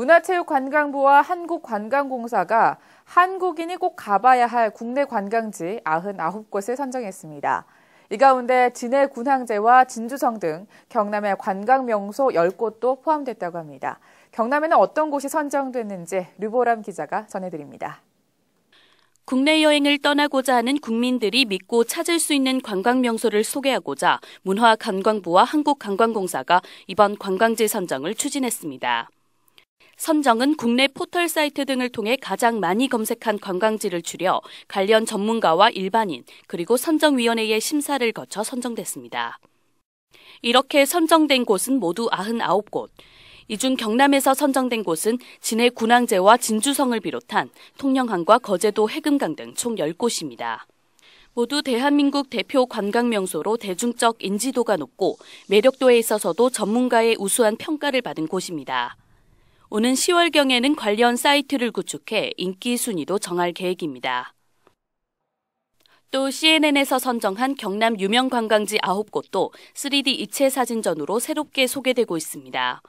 문화체육관광부와 한국관광공사가 한국인이 꼭 가봐야 할 국내 관광지 99곳을 선정했습니다. 이 가운데 진해 군항제와 진주성 등 경남의 관광 명소 10곳도 포함됐다고 합니다. 경남에는 어떤 곳이 선정됐는지 류보람 기자가 전해드립니다. 국내 여행을 떠나고자 하는 국민들이 믿고 찾을 수 있는 관광 명소를 소개하고자 문화관광부와 한국관광공사가 이번 관광지 선정을 추진했습니다. 선정은 국내 포털 사이트 등을 통해 가장 많이 검색한 관광지를 줄여 관련 전문가와 일반인 그리고 선정위원회의 심사를 거쳐 선정됐습니다. 이렇게 선정된 곳은 모두 99곳. 이 중 경남에서 선정된 곳은 진해 군항제와 진주성을 비롯한 통영항과 거제도 해금강 등 총 10곳입니다. 모두 대한민국 대표 관광명소로 대중적 인지도가 높고 매력도에 있어서도 전문가의 우수한 평가를 받은 곳입니다. 오는 10월경에는 관련 사이트를 구축해 인기 순위도 정할 계획입니다. 또 CNN에서 선정한 경남 유명 관광지 9곳도 3D 입체 사진전으로 새롭게 소개되고 있습니다.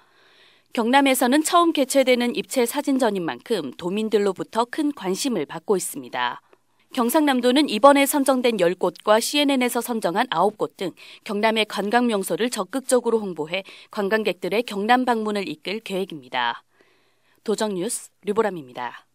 경남에서는 처음 개최되는 입체 사진전인 만큼 도민들로부터 큰 관심을 받고 있습니다. 경상남도는 이번에 선정된 10곳과 CNN에서 선정한 9곳 등 경남의 관광 명소를 적극적으로 홍보해 관광객들의 경남 방문을 이끌 계획입니다. 도정뉴스 류보람입니다.